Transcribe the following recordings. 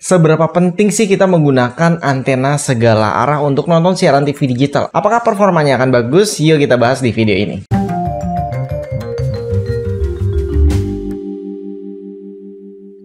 Seberapa penting sih kita menggunakan antena segala arah untuk nonton siaran TV digital? Apakah performanya akan bagus? Yuk kita bahas di video ini.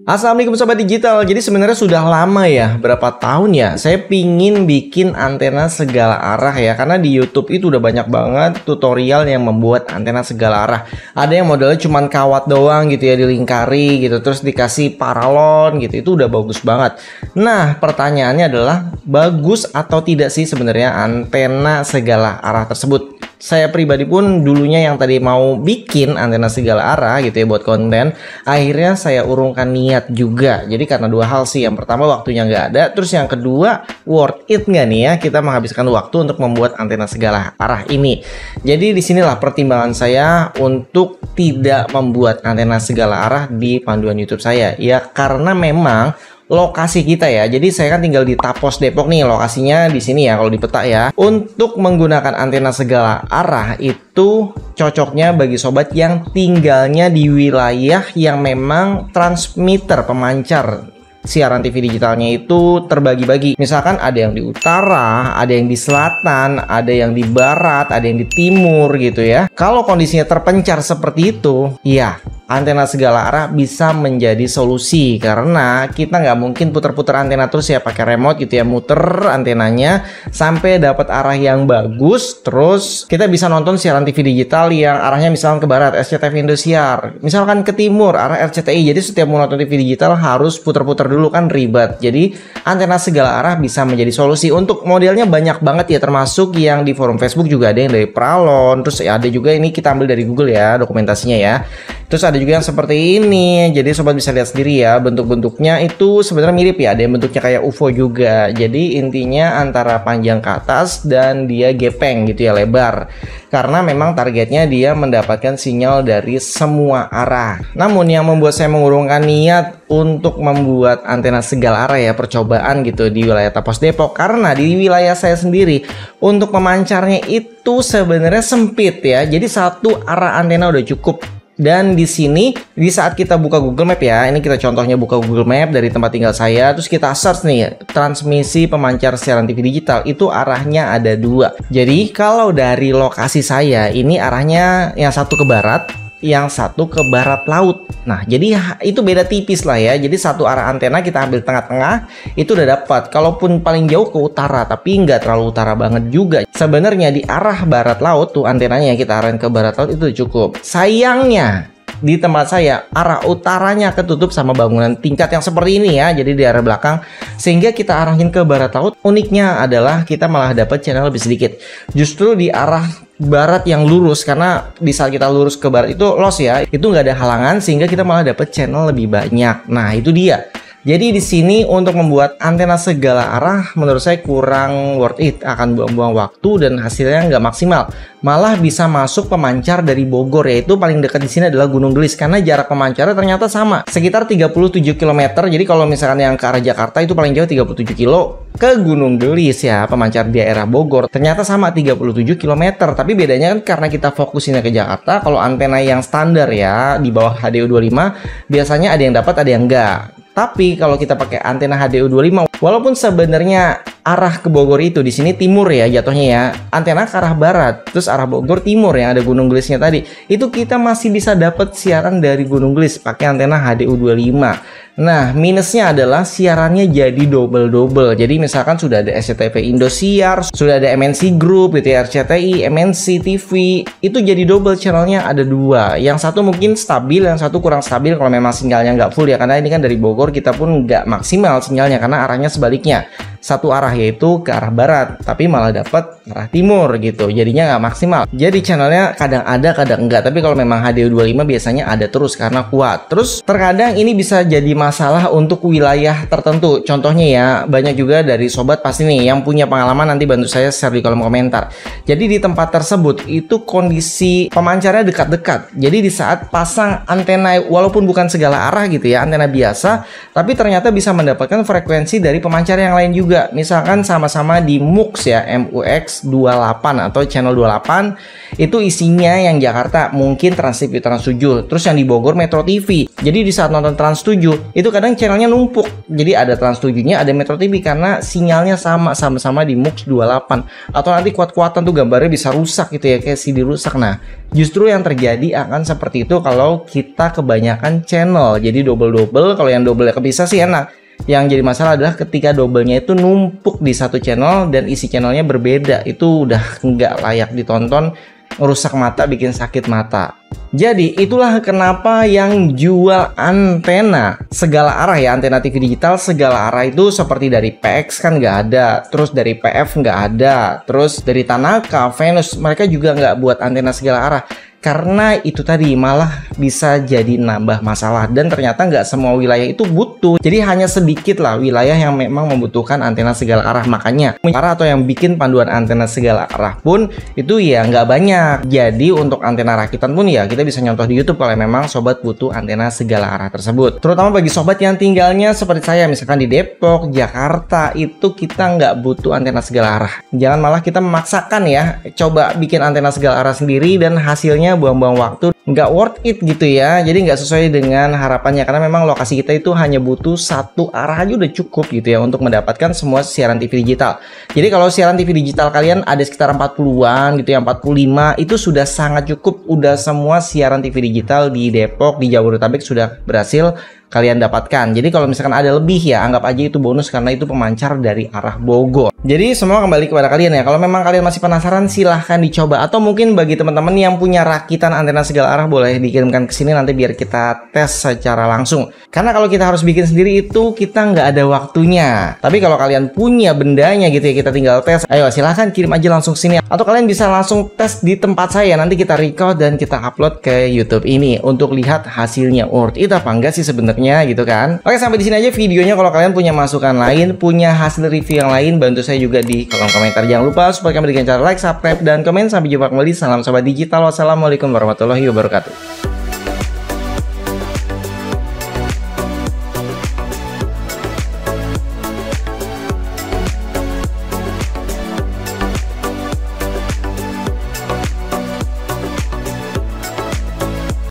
Assalamualaikum sobat digital. Jadi sebenarnya sudah lama ya, berapa tahun ya? Saya pingin bikin antena segala arah ya, karena di YouTube itu udah banyak banget tutorial yang membuat antena segala arah. Ada yang modelnya cuma kawat doang gitu ya, dilingkari gitu, terus dikasih paralon gitu, itu udah bagus banget. Nah, pertanyaannya adalah bagus atau tidak sih sebenarnya antena segala arah tersebut? saya pribadi pun dulunya yang tadi mau bikin antena segala arah gitu ya buat konten akhirnya saya urungkan niat juga jadi karena dua hal sih yang pertama waktunya nggak ada terus yang kedua worth it nggak nih ya kita menghabiskan waktu untuk membuat antena segala arah ini jadi disinilah pertimbangan saya untuk tidak membuat antena segala arah di panduan YouTube saya ya karena memang lokasi kita ya. Jadi saya kan tinggal di Tapos Depok nih, lokasinya di sini ya kalau di peta ya. Untuk menggunakan antena segala arah itu cocoknya bagi sobat yang tinggalnya di wilayah yang memang transmitter pemancar siaran TV digitalnya itu terbagi-bagi. Misalkan ada yang di utara, ada yang di selatan, ada yang di barat, ada yang di timur gitu ya. Kalau kondisinya terpencar seperti itu, ya antena segala arah bisa menjadi solusi karena kita nggak mungkin putar-putar antena terus ya pakai remote gitu ya muter antenanya sampai dapat arah yang bagus terus kita bisa nonton siaran TV digital yang arahnya misalkan ke barat SCTV Indosiar misalkan ke timur arah RCTI jadi setiap mau nonton TV digital harus putar-putar dulu kan ribet jadi antena segala arah bisa menjadi solusi untuk modelnya banyak banget ya termasuk yang di forum Facebook juga ada yang dari Pralon terus ada juga ini kita ambil dari Google ya dokumentasinya ya Terus ada juga yang seperti ini. Jadi sobat bisa lihat sendiri ya bentuk-bentuknya itu sebenarnya mirip ya. Ada yang bentuknya kayak UFO juga. Jadi intinya antara panjang ke atas dan dia gepeng gitu ya lebar. Karena memang targetnya dia mendapatkan sinyal dari semua arah. Namun yang membuat saya mengurungkan niat untuk membuat antena segala arah ya percobaan gitu di wilayah Tapos Depok karena di wilayah saya sendiri untuk memancarnya itu sebenarnya sempit ya. Jadi satu arah antena udah cukup dan di sini, di saat kita buka Google Map ya, ini kita contohnya buka Google Map dari tempat tinggal saya, terus kita search nih, transmisi pemancar siaran TV digital, itu arahnya ada dua. Jadi, kalau dari lokasi saya, ini arahnya yang satu ke barat, yang satu ke barat laut. Nah, jadi itu beda tipis lah ya. Jadi satu arah antena kita ambil tengah-tengah, itu udah dapat. Kalaupun paling jauh ke utara, tapi nggak terlalu utara banget juga. Sebenarnya di arah barat laut tuh antenanya kita arahin ke barat laut itu cukup. Sayangnya, di tempat saya arah utaranya ketutup sama bangunan tingkat yang seperti ini ya jadi di arah belakang sehingga kita arahin ke barat laut uniknya adalah kita malah dapat channel lebih sedikit justru di arah barat yang lurus karena di saat kita lurus ke barat itu los ya itu nggak ada halangan sehingga kita malah dapat channel lebih banyak nah itu dia jadi di sini untuk membuat antena segala arah menurut saya kurang worth it, akan buang-buang waktu dan hasilnya nggak maksimal. Malah bisa masuk pemancar dari Bogor yaitu paling dekat di sini adalah Gunung Gelis karena jarak pemancarnya ternyata sama, sekitar 37 km. Jadi kalau misalkan yang ke arah Jakarta itu paling jauh 37 kilo ke Gunung Gelis ya, pemancar di daerah Bogor. Ternyata sama 37 km, tapi bedanya kan karena kita fokusnya ke Jakarta, kalau antena yang standar ya di bawah HDU 25 biasanya ada yang dapat ada yang enggak. Tapi kalau kita pakai antena HDU25, walaupun sebenarnya arah ke Bogor itu di sini timur ya jatuhnya ya antena ke arah barat terus arah Bogor timur yang ada Gunung Gelisnya tadi itu kita masih bisa dapat siaran dari Gunung Gelis pakai antena HDU 25 nah minusnya adalah siarannya jadi double double jadi misalkan sudah ada SCTV Indosiar sudah ada MNC Group gitu ya RCTI MNC TV itu jadi double channelnya ada dua yang satu mungkin stabil yang satu kurang stabil kalau memang sinyalnya nggak full ya karena ini kan dari Bogor kita pun nggak maksimal sinyalnya karena arahnya sebaliknya satu arah yaitu ke arah barat tapi malah dapat arah timur gitu jadinya nggak maksimal jadi channelnya kadang ada kadang enggak tapi kalau memang HD25 biasanya ada terus karena kuat terus terkadang ini bisa jadi masalah untuk wilayah tertentu contohnya ya banyak juga dari sobat pasti nih yang punya pengalaman nanti bantu saya share di kolom komentar jadi di tempat tersebut itu kondisi pemancarnya dekat-dekat jadi di saat pasang antena walaupun bukan segala arah gitu ya antena biasa tapi ternyata bisa mendapatkan frekuensi dari pemancar yang lain juga juga misalkan sama-sama di MUX ya MUX 28 atau channel 28 itu isinya yang Jakarta mungkin Trans TV Trans 7 terus yang di Bogor Metro TV jadi di saat nonton Trans 7 itu kadang channelnya numpuk jadi ada Trans 7 nya ada Metro TV karena sinyalnya sama sama-sama di MUX 28 atau nanti kuat-kuatan tuh gambarnya bisa rusak gitu ya kayak CD rusak nah justru yang terjadi akan seperti itu kalau kita kebanyakan channel jadi double-double kalau yang double kepisah sih enak yang jadi masalah adalah ketika dobelnya itu numpuk di satu channel dan isi channelnya berbeda itu udah nggak layak ditonton rusak mata bikin sakit mata jadi itulah kenapa yang jual antena segala arah ya antena TV digital segala arah itu seperti dari PX kan nggak ada terus dari PF nggak ada terus dari Tanaka, Venus mereka juga nggak buat antena segala arah karena itu tadi malah bisa jadi nambah masalah dan ternyata nggak semua wilayah itu butuh jadi hanya sedikit lah wilayah yang memang membutuhkan antena segala arah makanya cara atau yang bikin panduan antena segala arah pun itu ya nggak banyak jadi untuk antena rakitan pun ya kita bisa nyontoh di YouTube kalau memang sobat butuh antena segala arah tersebut terutama bagi sobat yang tinggalnya seperti saya misalkan di Depok Jakarta itu kita nggak butuh antena segala arah jangan malah kita memaksakan ya coba bikin antena segala arah sendiri dan hasilnya buang-buang waktu nggak worth it gitu ya jadi nggak sesuai dengan harapannya karena memang lokasi kita itu hanya butuh satu arah aja udah cukup gitu ya untuk mendapatkan semua siaran TV digital jadi kalau siaran TV digital kalian ada sekitar 40-an gitu ya 45 itu sudah sangat cukup udah semua siaran TV digital di Depok di Jabodetabek sudah berhasil kalian dapatkan. Jadi kalau misalkan ada lebih ya anggap aja itu bonus karena itu pemancar dari arah Bogor. Jadi semua kembali kepada kalian ya. Kalau memang kalian masih penasaran silahkan dicoba atau mungkin bagi teman-teman yang punya rakitan antena segala arah boleh dikirimkan ke sini nanti biar kita tes secara langsung. Karena kalau kita harus bikin sendiri itu kita nggak ada waktunya. Tapi kalau kalian punya bendanya gitu ya kita tinggal tes. Ayo silahkan kirim aja langsung ke sini. Atau kalian bisa langsung tes di tempat saya. Nanti kita record dan kita upload ke YouTube ini untuk lihat hasilnya worth itu apa enggak sih sebenarnya gitu kan. Oke sampai di sini aja videonya. Kalau kalian punya masukan lain, punya hasil review yang lain, bantu saya juga di kolom komentar. Jangan lupa support kami dengan cara like, subscribe, dan komen. Sampai jumpa kembali. Salam sobat digital. Wassalamualaikum warahmatullahi wabarakatuh wabarakatuh